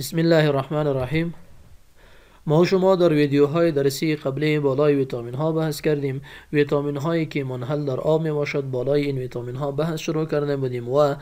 بسم الله الرحمن الرحیم ما شما در ویدیوهای درسی قبلی بالای ویتامین ها بحث کردیم ویتامین هایی که منحل در آب می باشد بالای این ویتامین ها بحث شروع کرده بودیم و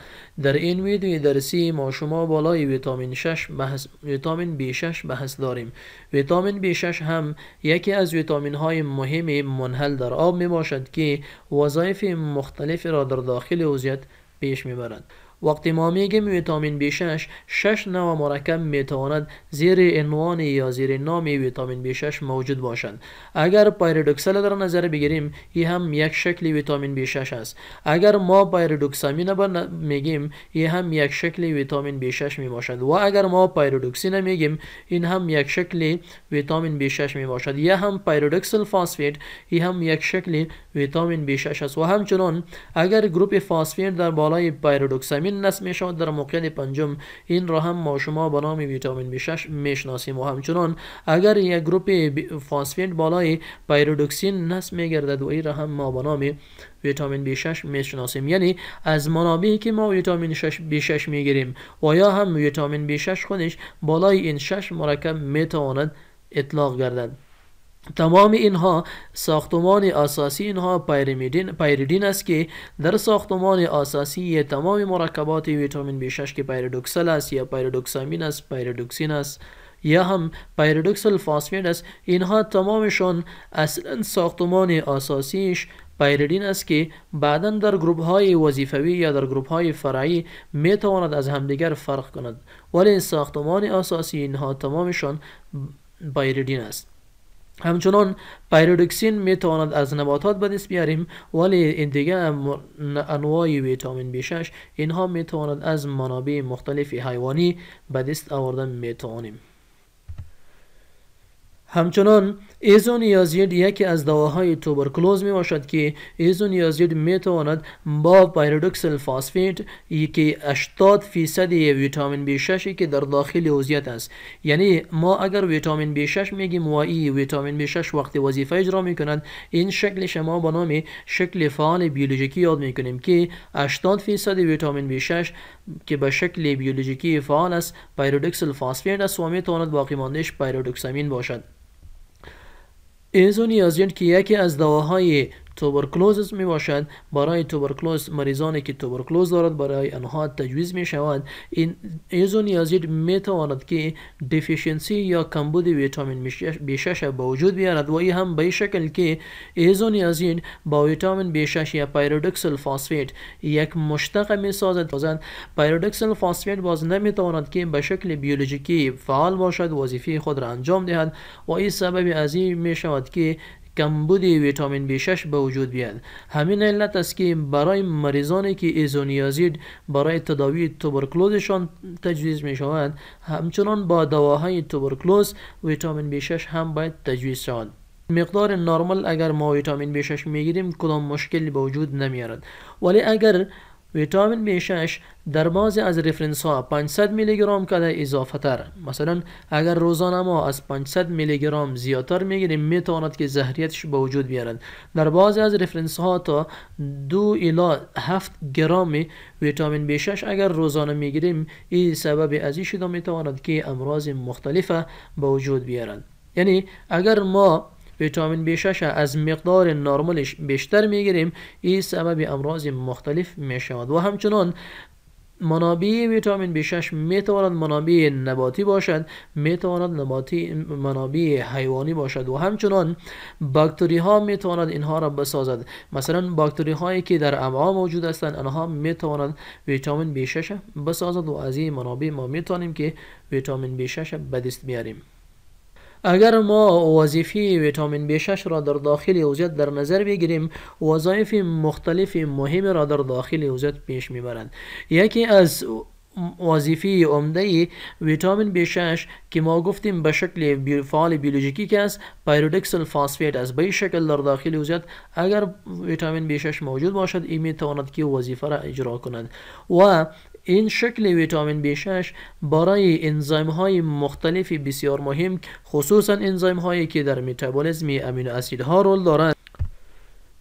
در این ویدیو درسی ما شما بالای ویتامین 6 بحث ویتامین B6 بحث داریم ویتامین B6 هم یکی از ویتامین های مهمی منحل در آب می باشد که وظایف مختلفی را در داخل عضویت پیش می برد وقتی ما میگیم ویتامین B6 شش نوع مرکب میتواند زیر عنوان یا زیر نام ویتامین B6 موجود باشند اگر پایرودکسل در نظر بگیریم این هم یک شکل ویتامین B6 است اگر ما پایریدوکسامین را میگیم این هم یک شکل ویتامین B6 می باشد و اگر ما پایریدوکسین میگیم این هم یک شکل ویتامین B6 می باشد یا هم پایرودکسل فاسفیت این هم یک شکل ویتامین B6 است و همچنان اگر گروپ فاسفیت در بالای پایریدوکسامین نس می شود در موقعیت پنجم این را هم ما شما به نام ویتامین B6 میشناسیم و همچنان اگر یک گروپ فاسفیت بالای پایرودوکسین نصب میگردد و این را هم ما به نام ویتامین B6 میشناسیم یعنی از منابعی که ما ویتامین 6 B6 میگیریم و یا هم ویتامین B6 خودش بالای این شش مرکب میتواند اطلاق گردد تمام اینها ساختمان اساسی اینها پیریدین، پایریدین است که در ساختمان اساسی تمام مرکبات ویتامین B6 که پایریدوکسل است یا پایریدوکسامین است پایریدوکسین است یا هم پایریدوکسل فاسفید است اینها تمامشون اصلا ساختمان اساسیش پایریدین است که بعدا در گروپ های وظیفوی یا در گروپ های فرعی می از همدیگر فرق کند ولی ساختمان اساسی اینها تمامشان پایریدین است همچنان می میتواند از نباتات به دست بیاریم ولی این دیگه انواع ویتامین B6 اینها میتواند از منابع مختلف حیوانی به دست می میتوانیم همچنان ایزونیازید یکی از دواهای توبرکلوز می باشد که ایزونیازید می تواند با پایرودکسل فاسفیت یکی 80 فیصد ویتامین B6 که در داخل عضیت است یعنی ما اگر ویتامین B6 میگیم و ای ویتامین B6 وقتی وظیفه اجرا می این شکل شما به نام شکل فعال بیولوژیکی یاد می کنیم که 80 فیصد ویتامین B6 که به شکل بیولوژیکی فعال است پایرودکسل فاسفیت است و می تواند باقی باشد کیه که یکی از دواهای توبرکلوز می باشد برای توبرکلوز مریضانی که توبرکلوز دارد برای آنها تجویز می شود این ایزونیازید می تواند که دیفیشنسی یا کمبود ویتامین بی 6 به وجود بیارد و ای هم به شکل که ایزونیازید با ویتامین بی 6 یا پایرودکسل فاسفیت یک مشتق می سازد پایرودکسل فاسفیت باز نمی تواند که به شکل بیولوژیکی فعال باشد وظیفه خود را انجام دهد و این سبب از می شود که کمبود ویتامین B6 به وجود بیاد همین علت است که برای مریضانی که ایزونیازید برای تداوی توبرکلوزشان تجویز می شود همچنان با دواهای توبرکلوز ویتامین B6 هم باید تجویز شود مقدار نرمال اگر ما ویتامین B6 گیریم کدام مشکلی به وجود نمیارد ولی اگر ویتامین بی 6 در بعضی از رفرنس ها 500 میلی گرم کده اضافه تر مثلا اگر روزانه ما از 500 میلی گرم زیادتر میگیریم میتواند که زهریتش به وجود بیارد در بعضی از رفرنس ها تا 2 الی 7 گرم ویتامین بی 6 اگر روزانه میگیریم این سبب از این میتواند که امراض مختلفه به وجود بیارد یعنی اگر ما ویتامین B6 از مقدار نرمالش بیشتر میگیریم این سبب امراض مختلف می و همچنان منابع ویتامین B6 می تواند منابع نباتی باشد می تواند نباتی منابع حیوانی باشد و همچنان باکتری ها می اینها را بسازد مثلا باکتری هایی که در امعا موجود هستند آنها می ویتامین B6 بسازد و از این منابع ما می که ویتامین B6 بدست بیاریم اگر ما وظیفه ویتامین B6 را در داخل عضویت در نظر بگیریم وظایف مختلف مهم را در داخل عضویت پیش میبرند یکی از وظیفه عمده ویتامین B6 که ما گفتیم به شکل بی فعال بیولوژیکی که است پایرودکسل فاسفیت از به شکل در داخل عضویت اگر ویتامین B6 موجود باشد این میتواند که وظیفه را اجرا کند و این شکل ویتامین B6 برای انزایم های مختلفی بسیار مهم خصوصا انزایم هایی که در متابولیسم امینو ها رول دارند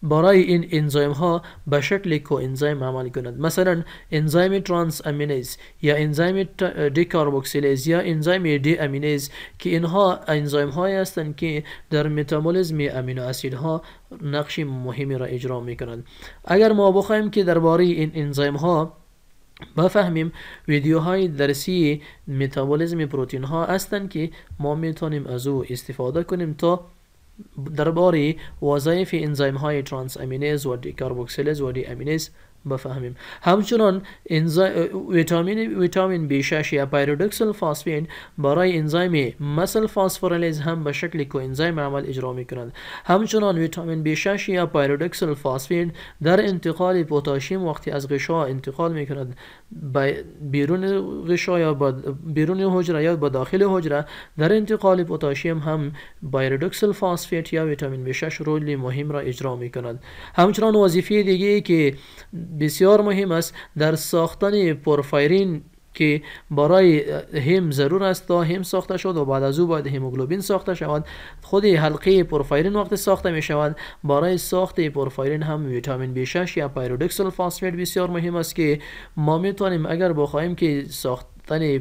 برای این انزیم ها به شکل کو عمل کند مثلا انزایم ترانس امینیز یا انزایم دیکاربوکسیلیز یا انزایم دی امینیز که اینها انزیم های هستند که در متابولیسم امینو ها نقش مهمی را اجرا می کنند اگر ما بخوایم که درباره این انزیم ها بفهمیم ویدیوهای درسی متابولیزم پروتین ها هستند که ما میتونیم از او استفاده کنیم تا درباره وظایف انزایم های ترانس امینیز و دی و دی امینیز بفهمیم همچنان ویتامین ویتامین B6 یا پایرودکسل فاسفین برای انزایم مسل فاسفوریلیز هم به شکل کوانزایم عمل اجرا می همچنان ویتامین B6 یا پایرودکسل فاسفین در انتقال پتاسیم وقتی از غشا انتقال می کند بیرون غشا یا بیرون حجره یا به داخل حجره در انتقال پتاسیم هم پایرودکسل فاسفیت یا ویتامین B6 رول مهم را اجرا می همچنان وظیفه دیگه که بسیار مهم است در ساختن پورفایرین که برای هم ضرور است تا هم ساخته شد و بعد از او باید هموگلوبین ساخته شود خود حلقه پورفایرین وقت ساخته می شود برای ساخت پورفایرین هم ویتامین بی 6 یا پایرودکسل فاسفیت بسیار مهم است که ما می توانیم اگر بخواهیم که ساخت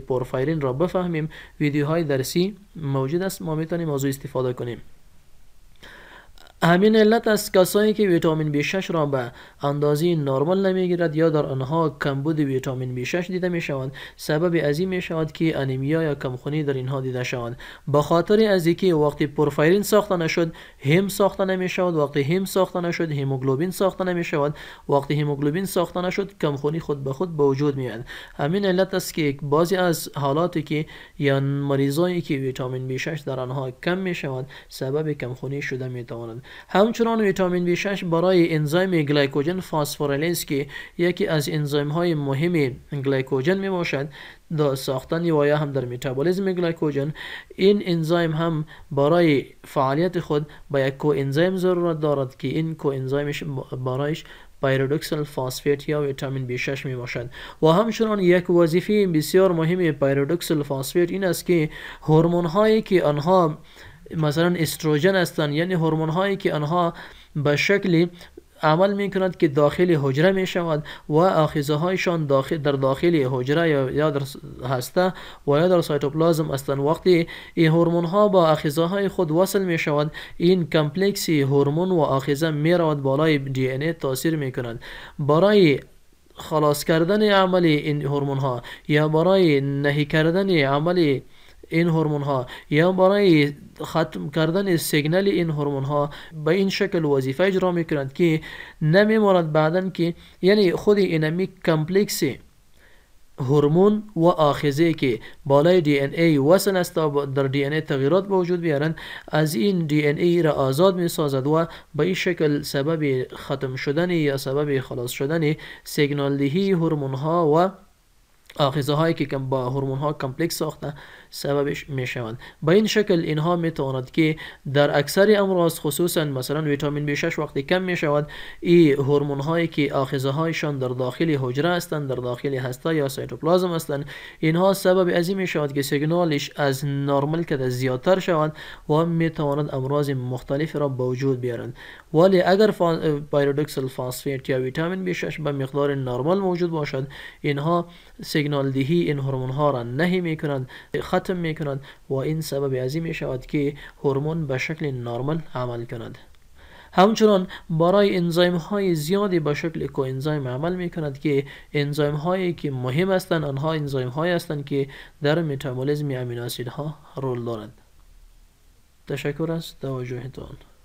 پورفایرین را بفهمیم ویدیوهای درسی موجود است ما میتونیم از او استفاده کنیم همین علت است کسایی که ویتامین B6 را به اندازه نرمال نمیگیرد یا در آنها کمبود ویتامین B6 دیده می سبب از این می شود که انیمیا یا کمخونی در اینها دیده شوند. به خاطر از اینکه وقتی پورفیرین ساخته نشد هم ساخته نمی شود وقتی هم ساخته نشد هموگلوبین ساخته نمی شود وقتی هموگلوبین ساخته نشد کمخونی خود به خود به وجود میاد همین علت است که بعضی از حالاتی که یا مریضایی که ویتامین B6 در آنها کم می شود سبب کمخونی شده می تواند همچنان ویتامین B6 برای انزایم گلیکوژن فاسفوریلیز که یکی از انزایم های مهم گلیکوژن می باشد در ساختن یا هم در متابولیزم گلیکوژن این انزیم هم برای فعالیت خود با یک کو انزایم ضرورت دارد که این کو انزایمش برایش پایرودکسل فاسفیت یا ویتامین B6 می باشد و همچنان یک وظیفه بسیار مهم پایرودکسل فاسفیت این است که هورمون هایی که آنها مثلا استروژن هستند یعنی هورمون هایی که آنها به شکلی عمل می کند که داخل حجره می شود و آخیزه هایشان داخل در داخل حجره یا در هسته و یا در سایتوپلازم هستند وقتی این هورمون ها با آخیزه های خود وصل می شود این کمپلکسی هورمون و آخیزه می رود بالای دی ای تاثیر می کند برای خلاص کردن عملی این هورمون ها یا برای نهی کردن عملی این هورمون ها یا برای ختم کردن سیگنال این هورمون ها به این شکل وظیفه اجرا میکنند که نمیماند بعدن که یعنی خود اینمی کمپلکس هورمون و آخذه که بالای دی ان ای وصل است و در دی ان ای تغییرات به وجود بیارند از این دی ان ای را آزاد می سازد و به این شکل سبب ختم شدن یا سبب خلاص شدن سیگنال دهی هورمون ها و هایی که با هرمون ها کمپلکس ساخته سببش می شوند با این شکل اینها می تواند که در اکثر امراض خصوصا مثلا ویتامین B6 وقتی کم می شود این هرمون هایی که هایشان در داخل حجره هستند در داخل هسته یا سایتوپلازم هستند اینها سبب از می شود که سیگنالش از نرمال کده زیادتر شود و می تواند امراض مختلف را به وجود بیارند ولی اگر پایرودکسل فاسفیت یا ویتامین B6 به مقدار نرمال موجود باشد اینها سیگنال سیگنال دهی این هورمون ها را نهی می کنند ختم می کنند و این سبب ازی می شود که هورمون به شکل نرمال عمل کند همچنان برای انزایم های زیادی به شکل کوانزایم عمل می کند که انزایم هایی که مهم هستند آنها انزایم هایی هستند که در متابولیسم اسید ها رول دارند تشکر از توجهتان